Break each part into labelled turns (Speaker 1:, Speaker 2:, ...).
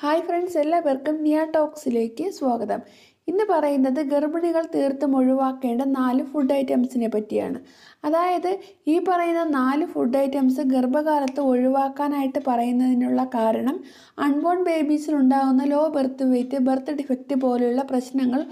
Speaker 1: hi friends എല്ലാവർക്കും നിയ ടോക്സിലേക്ക് സ്വാഗതം ഇന്ന് പറയുന്നത് ഗർഭിണികൾ തീർത്തും ഒഴിവാക്കേണ്ട നാല് ഫുഡ് ഐറ്റംസിനെ പറ്റിയാണ് അതായത് ഈ പറയുന്ന നാല് ഫുഡ് ഐറ്റംസ് ഗർഭകാലത്ത് ഒഴിവാക്കാനായിട്ട് പറയുന്നതിനുള്ള കാരണം അൺബോൺ ബേബീസിലുണ്ടാകുന്ന low birth weight birth defect പോലെയുള്ള പ്രശ്നങ്ങൾ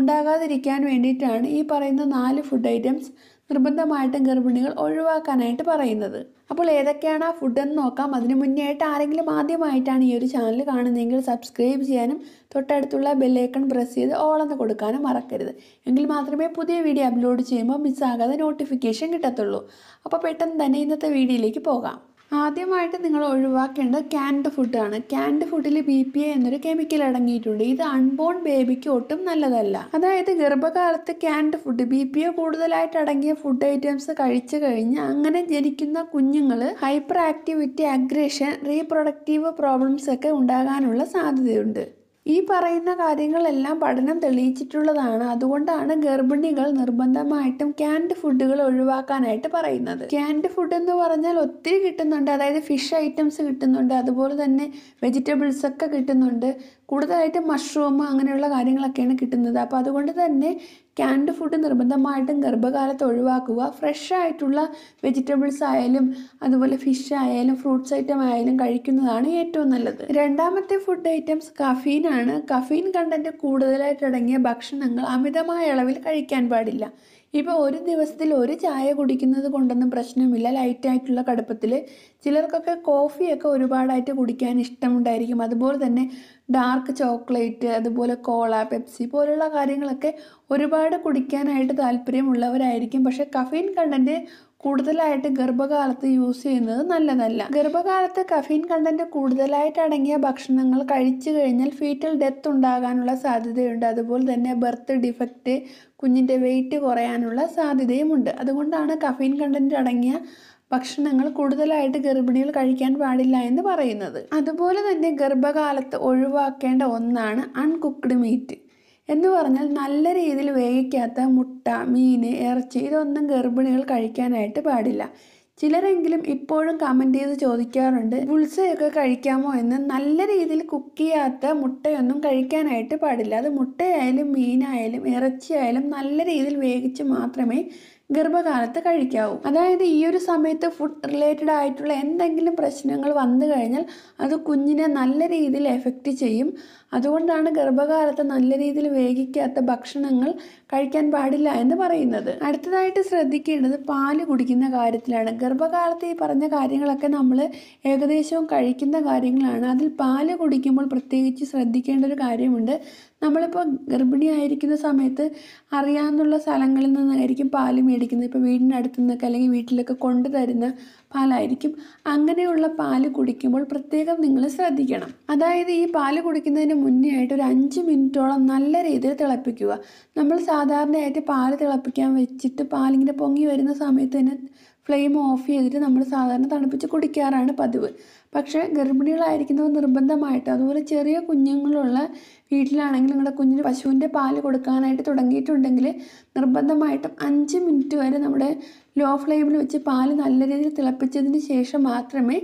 Speaker 1: ഉണ്ടാകാതിരിക്കാൻ വേണ്ടിയിട്ടാണ് ഈ പറയുന്ന നാല് ഫുഡ് ഐറ്റംസ് നിർബന്ധമായിട്ടും ഗർഭിണികൾ ഒഴിവാക്കാനായിട്ട് പറയുന്നത് അപ്പോൾ ഏതൊക്കെയാണ് ആ ഫുഡ് എന്ന് നോക്കാം അതിന് മുന്നേ ആയിട്ട് ആരെങ്കിലും ആദ്യമായിട്ടാണ് ഈ ഒരു ചാനൽ കാണുന്നതെങ്കിൽ സബ്സ്ക്രൈബ് ചെയ്യാനും തൊട്ടടുത്തുള്ള ബെല്ലൈക്കൺ പ്രസ് ചെയ്ത് ഓളന്ന് കൊടുക്കാനും മറക്കരുത് എങ്കിൽ മാത്രമേ പുതിയ വീഡിയോ അപ്ലോഡ് ചെയ്യുമ്പോൾ മിസ്സാകാതെ നോട്ടിഫിക്കേഷൻ കിട്ടത്തുള്ളൂ അപ്പോൾ പെട്ടെന്ന് തന്നെ ഇന്നത്തെ വീഡിയോയിലേക്ക് പോകാം ആദ്യമായിട്ട് നിങ്ങൾ ഒഴിവാക്കേണ്ടത് ക്യാൻഡ് ഫുഡാണ് ക്യാൻഡ് ഫുഡിൽ ബി പി എ എന്നൊരു കെമിക്കൽ അടങ്ങിയിട്ടുണ്ട് ഇത് അൺബോൺ ബേബിക്ക് ഒട്ടും നല്ലതല്ല അതായത് ഗർഭകാലത്ത് canned food B P A കൂടുതലായിട്ട് അടങ്ങിയ ഫുഡ് ഐറ്റംസ് കഴിച്ചു കഴിഞ്ഞ് അങ്ങനെ ജനിക്കുന്ന കുഞ്ഞുങ്ങൾ hyperactivity aggression reproductive problems ഒക്കെ ഉണ്ടാകാനുള്ള സാധ്യതയുണ്ട് ഈ പറയുന്ന കാര്യങ്ങളെല്ലാം പഠനം തെളിയിച്ചിട്ടുള്ളതാണ് അതുകൊണ്ടാണ് ഗർഭിണികൾ നിർബന്ധമായിട്ടും ക്യാൻഡ് ഫുഡുകൾ ഒഴിവാക്കാനായിട്ട് പറയുന്നത് ക്യാൻഡ് ഫുഡ് എന്ന് പറഞ്ഞാൽ ഒത്തിരി കിട്ടുന്നുണ്ട് അതായത് ഫിഷ് ഐറ്റംസ് കിട്ടുന്നുണ്ട് അതുപോലെ തന്നെ വെജിറ്റബിൾസ് ഒക്കെ കിട്ടുന്നുണ്ട് കൂടുതലായിട്ട് മഷ്റൂം അങ്ങനെയുള്ള കാര്യങ്ങളൊക്കെയാണ് കിട്ടുന്നത് അപ്പോൾ അതുകൊണ്ട് തന്നെ ക്യാൻഡ് ഫുഡ് നിർബന്ധമായിട്ടും ഗർഭകാലത്ത് ഒഴിവാക്കുക ഫ്രഷ് ആയിട്ടുള്ള വെജിറ്റബിൾസ് ആയാലും അതുപോലെ ഫിഷ് ആയാലും ഫ്രൂട്ട്സ് ഐറ്റം ആയാലും കഴിക്കുന്നതാണ് ഏറ്റവും നല്ലത് രണ്ടാമത്തെ ഫുഡ് ഐറ്റംസ് കഫീൻ ആണ് കഫീൻ കണ്ടൻറ്റ് കൂടുതലായിട്ട് അടങ്ങിയ ഭക്ഷണങ്ങൾ അമിതമായ അളവിൽ കഴിക്കാൻ പാടില്ല ഇപ്പോൾ ഒരു ദിവസത്തിൽ ഒരു ചായ കുടിക്കുന്നത് കൊണ്ടൊന്നും പ്രശ്നമില്ല ലൈറ്റായിട്ടുള്ള കടുപ്പത്തിൽ ചിലർക്കൊക്കെ കോഫിയൊക്കെ ഒരുപാടായിട്ട് കുടിക്കാൻ ഇഷ്ടമുണ്ടായിരിക്കും അതുപോലെ തന്നെ ഡാർക്ക് ചോക്ലേറ്റ് അതുപോലെ കോള പെപ്സി പോലുള്ള കാര്യങ്ങളൊക്കെ ഒരുപാട് കുടിക്കാനായിട്ട് താല്പര്യമുള്ളവരായിരിക്കും പക്ഷേ കഫീൻ കണ്ടൻറ്റ് കൂടുതലായിട്ട് ഗർഭകാലത്ത് യൂസ് ചെയ്യുന്നത് നല്ലതല്ല ഗർഭകാലത്ത് കഫീൻ കണ്ടന്റ് കൂടുതലായിട്ട് അടങ്ങിയ ഭക്ഷണങ്ങൾ കഴിച്ചു കഴിഞ്ഞാൽ ഫീറ്റൽ ഡെത്ത് ഉണ്ടാകാനുള്ള സാധ്യതയുണ്ട് അതുപോലെ തന്നെ ബർത്ത് ഡിഫക്റ്റ് കുഞ്ഞിൻ്റെ വെയിറ്റ് കുറയാനുള്ള സാധ്യതയുമുണ്ട് അതുകൊണ്ടാണ് കഫീൻ കണ്ടന്റ് അടങ്ങിയ ഭക്ഷണങ്ങൾ കൂടുതലായിട്ട് ഗർഭിണികൾ കഴിക്കാൻ പാടില്ല എന്ന് പറയുന്നത് അതുപോലെ തന്നെ ഗർഭകാലത്ത് ഒഴിവാക്കേണ്ട ഒന്നാണ് അൺകുക്ക്ഡ് മീറ്റ് എന്ന് പറഞ്ഞാൽ നല്ല രീതിയിൽ വേവിക്കാത്ത മുട്ട മീൻ ഇറച്ചി ഇതൊന്നും ഗർഭിണികൾ കഴിക്കാനായിട്ട് പാടില്ല ചിലരെങ്കിലും ഇപ്പോഴും കമൻറ്റ് ചെയ്ത് ചോദിക്കാറുണ്ട് ബുൾസയൊക്കെ കഴിക്കാമോ എന്ന് നല്ല രീതിയിൽ കുക്ക് ചെയ്യാത്ത മുട്ടയൊന്നും കഴിക്കാനായിട്ട് പാടില്ല അത് മുട്ടയായാലും മീനായാലും ഇറച്ചിയായാലും നല്ല രീതിയിൽ വേവിച്ച് മാത്രമേ ഗർഭകാലത്ത് കഴിക്കാവൂ അതായത് ഈ ഒരു സമയത്ത് ഫുഡ് റിലേറ്റഡ് ആയിട്ടുള്ള എന്തെങ്കിലും പ്രശ്നങ്ങൾ വന്നു കഴിഞ്ഞാൽ അത് കുഞ്ഞിനെ നല്ല രീതിയിൽ എഫക്റ്റ് ചെയ്യും അതുകൊണ്ടാണ് ഗർഭകാലത്ത് നല്ല രീതിയിൽ വേഗിക്കാത്ത ഭക്ഷണങ്ങൾ കഴിക്കാൻ പാടില്ല എന്ന് പറയുന്നത് അടുത്തതായിട്ട് ശ്രദ്ധിക്കേണ്ടത് പാല് കുടിക്കുന്ന കാര്യത്തിലാണ് ഗർഭകാലത്ത് ഈ പറഞ്ഞ കാര്യങ്ങളൊക്കെ നമ്മൾ ഏകദേശവും കഴിക്കുന്ന കാര്യങ്ങളാണ് അതിൽ പാല് കുടിക്കുമ്പോൾ പ്രത്യേകിച്ച് ശ്രദ്ധിക്കേണ്ട ഒരു കാര്യമുണ്ട് നമ്മളിപ്പോൾ ഗർഭിണിയായിരിക്കുന്ന സമയത്ത് അറിയാമെന്നുള്ള സ്ഥലങ്ങളിൽ നിന്നായിരിക്കും പാല് മേടിക്കുന്നത് ഇപ്പോൾ വീടിൻ്റെ അടുത്തു നിന്നൊക്കെ അല്ലെങ്കിൽ വീട്ടിലൊക്കെ കൊണ്ടു തരുന്ന പാലായിരിക്കും അങ്ങനെയുള്ള പാല് കുടിക്കുമ്പോൾ പ്രത്യേകം നിങ്ങൾ ശ്രദ്ധിക്കണം അതായത് ഈ പാല് കുടിക്കുന്നതിന് മുന്നേ ആയിട്ട് ഒരു അഞ്ച് മിനിറ്റോളം നല്ല രീതിയിൽ തിളപ്പിക്കുക നമ്മൾ സാധാരണയായിട്ട് പാല് തിളപ്പിക്കാൻ വെച്ചിട്ട് പാലിങ്ങനെ പൊങ്ങി വരുന്ന സമയത്ത് തന്നെ ഫ്ലെയിം ഓഫ് ചെയ്തിട്ട് നമ്മൾ സാധാരണ തണുപ്പിച്ച് കുടിക്കാറാണ് പതിവ് പക്ഷേ ഗർഭിണികളായിരിക്കുന്നവർ നിർബന്ധമായിട്ട് അതുപോലെ ചെറിയ കുഞ്ഞുങ്ങളുള്ള വീട്ടിലാണെങ്കിൽ നിങ്ങളുടെ കുഞ്ഞിന് പശുവിൻ്റെ പാൽ കൊടുക്കാനായിട്ട് തുടങ്ങിയിട്ടുണ്ടെങ്കിൽ നിർബന്ധമായിട്ടും അഞ്ച് മിനിറ്റ് വരെ നമ്മുടെ ലോ ഫ്ലെയിമിൽ വെച്ച് പാൽ നല്ല രീതിയിൽ തിളപ്പിച്ചതിന് ശേഷം മാത്രമേ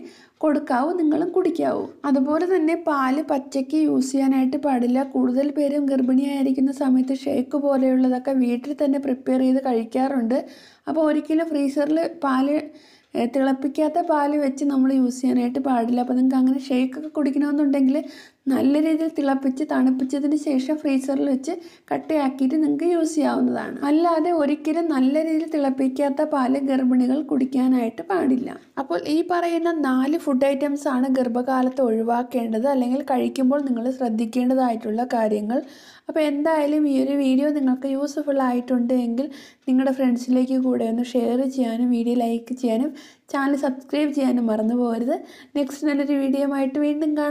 Speaker 1: കൊടുക്കാവൂ നിങ്ങളും കുടിക്കാവൂ അതുപോലെ തന്നെ പാല് പച്ചയ്ക്ക് യൂസ് ചെയ്യാനായിട്ട് പാടില്ല കൂടുതൽ പേരും ഗർഭിണിയായിരിക്കുന്ന സമയത്ത് ഷേക്ക് പോലെയുള്ളതൊക്കെ വീട്ടിൽ തന്നെ പ്രിപ്പയർ ചെയ്ത് കഴിക്കാറുണ്ട് അപ്പോൾ ഒരിക്കലും ഫ്രീസറിൽ പാല് തിളപ്പിക്കാത്ത പാല് വെച്ച് നമ്മൾ യൂസ് ചെയ്യാനായിട്ട് പാടില്ല അപ്പോൾ നിങ്ങൾക്ക് അങ്ങനെ ഷേക്കൊക്കെ കുടിക്കണമെന്നുണ്ടെങ്കിൽ നല്ല രീതിയിൽ തിളപ്പിച്ച് തണുപ്പിച്ചതിന് ശേഷം ഫ്രീസറിൽ വെച്ച് കട്ടയാക്കിയിട്ട് നിങ്ങൾക്ക് യൂസ് ചെയ്യാവുന്നതാണ് അല്ലാതെ ഒരിക്കലും നല്ല രീതിയിൽ തിളപ്പിക്കാത്ത പാല് ഗർഭിണികൾ കുടിക്കാനായിട്ട് പാടില്ല അപ്പോൾ ഈ പറയുന്ന നാല് ഫുഡ് ഐറ്റംസ് ആണ് ഗർഭകാലത്ത് ഒഴിവാക്കേണ്ടത് അല്ലെങ്കിൽ കഴിക്കുമ്പോൾ നിങ്ങൾ ശ്രദ്ധിക്കേണ്ടതായിട്ടുള്ള കാര്യങ്ങൾ അപ്പോൾ എന്തായാലും ഈ ഒരു വീഡിയോ നിങ്ങൾക്ക് യൂസ്ഫുൾ ആയിട്ടുണ്ട് എങ്കിൽ നിങ്ങളുടെ ഫ്രണ്ട്സിലേക്ക് കൂടെ ഒന്ന് ഷെയർ ചെയ്യാനും വീഡിയോ ലൈക്ക് ചെയ്യാനും ചാനൽ സബ്സ്ക്രൈബ് ചെയ്യാനും മറന്നു പോകരുത് നെക്സ്റ്റ് നല്ലൊരു വീഡിയോ ആയിട്ട് വീണ്ടും കാണാം